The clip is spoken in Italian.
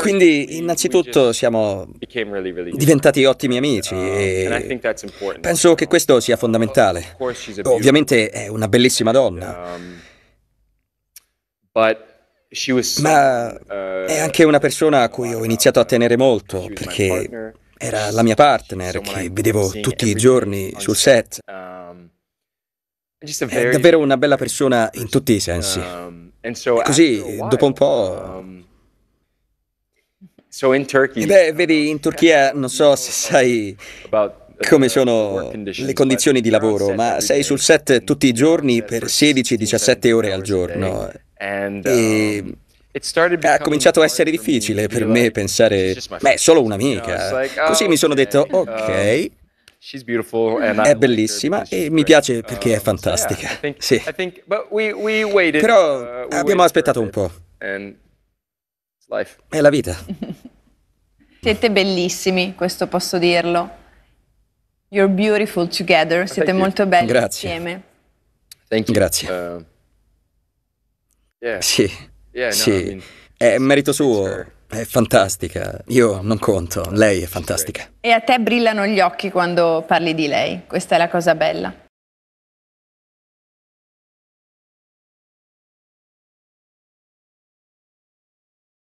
Quindi innanzitutto siamo diventati ottimi amici um, e penso che questo sia fondamentale. Ovviamente è una bellissima donna, um, ma uh, è anche una persona a cui ho iniziato a tenere molto perché era la mia partner che vedevo tutti i giorni sul set. Um, è davvero una bella persona in tutti i sensi. E così, dopo un po'... Beh, vedi, in Turchia non so se sai uh, come sono le condizioni di lavoro, ma sei sul set tutti i giorni per 16-17 ore al giorno. E um, ha cominciato a essere difficile per me pensare, beh, è solo un'amica. Così oh, mi sono detto, ok, um, è bellissima e mi piace um, perché è fantastica. Sì. Però uh, abbiamo aspettato un po'. È la vita. Siete bellissimi, questo posso dirlo. You're beautiful together, ah, siete Thank molto belli Grazie. insieme. Grazie. Uh, yeah. Sì, yeah, no, sì. I mean, è merito suo. È fantastica, io non conto, lei è fantastica. E a te brillano gli occhi quando parli di lei, questa è la cosa bella.